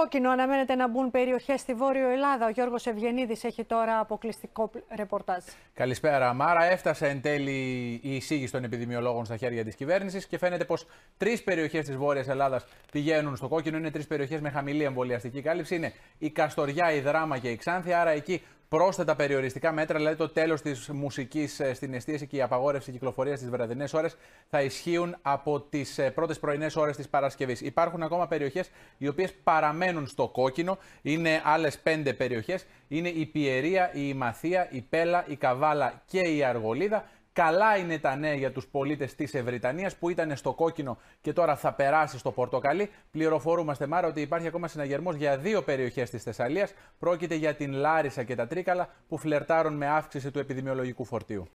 Κόκκινο αναμένεται να μπουν περιοχές στη Βόρειο Ελλάδα. Ο Γιώργος Ευγενίδης έχει τώρα αποκλειστικό ρεπορτάζ. Καλησπέρα, Μάρα. Έφτασε εν τέλει η εισήγηση των επιδημιολόγων στα χέρια της κυβέρνησης και φαίνεται πως τρεις περιοχές της Βόρειας Ελλάδας πηγαίνουν στο κόκκινο. Είναι τρεις περιοχές με χαμηλή εμβολιαστική κάλυψη. Είναι η Καστοριά, η Δράμα και η Ξάνθη. Άρα εκεί πρόσθετα περιοριστικά μέτρα, δηλαδή το τέλος της μουσικής ε, στην εστίαση και η απαγόρευση κυκλοφορίας στις βραδινές ώρες, θα ισχύουν από τις ε, πρώτες πρωινές ώρες της Παρασκευής. Υπάρχουν ακόμα περιοχές οι οποίες παραμένουν στο κόκκινο. Είναι άλλες πέντε περιοχές. Είναι η Πιερία, η Μαθία, η Πέλα, η Καβάλα και η Αργολίδα. Καλά είναι τα νέα για τους πολίτες της Ευρυτανίας, που ήταν στο κόκκινο και τώρα θα περάσει στο πορτοκαλί. Πληροφορούμαστε, Μάρα, ότι υπάρχει ακόμα συναγερμός για δύο περιοχές της Θεσσαλίας. Πρόκειται για την Λάρισα και τα Τρίκαλα που φλερτάρουν με αύξηση του επιδημιολογικού φορτίου.